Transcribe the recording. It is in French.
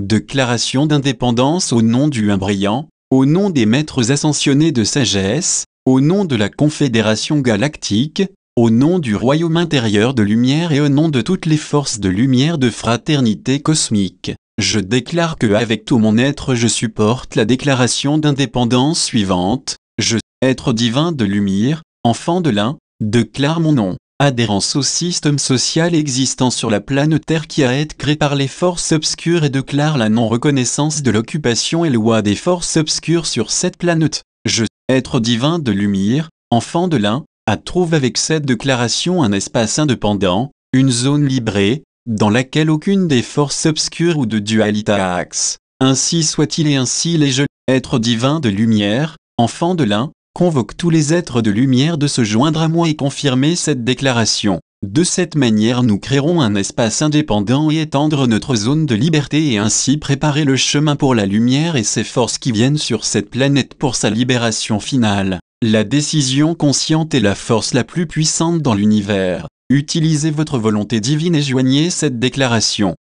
déclaration d'indépendance au nom du brillant, au nom des maîtres ascensionnés de sagesse, au nom de la Confédération galactique, au nom du royaume intérieur de lumière et au nom de toutes les forces de lumière de fraternité cosmique. Je déclare que avec tout mon être je supporte la déclaration d'indépendance suivante. Je, être divin de lumière, enfant de l'un, déclare mon nom adhérence au système social existant sur la planète Terre qui a été créé par les forces obscures et déclare la non-reconnaissance de l'occupation et loi des forces obscures sur cette planète. Je, être divin de lumière, enfant de l'un, a trouvé avec cette déclaration un espace indépendant, une zone librée, dans laquelle aucune des forces obscures ou de dualité axe. Ainsi soit-il et ainsi les jeux. être divin de lumière, enfant de l'un, convoque tous les êtres de lumière de se joindre à moi et confirmer cette déclaration. De cette manière nous créerons un espace indépendant et étendre notre zone de liberté et ainsi préparer le chemin pour la lumière et ses forces qui viennent sur cette planète pour sa libération finale. La décision consciente est la force la plus puissante dans l'univers. Utilisez votre volonté divine et joignez cette déclaration.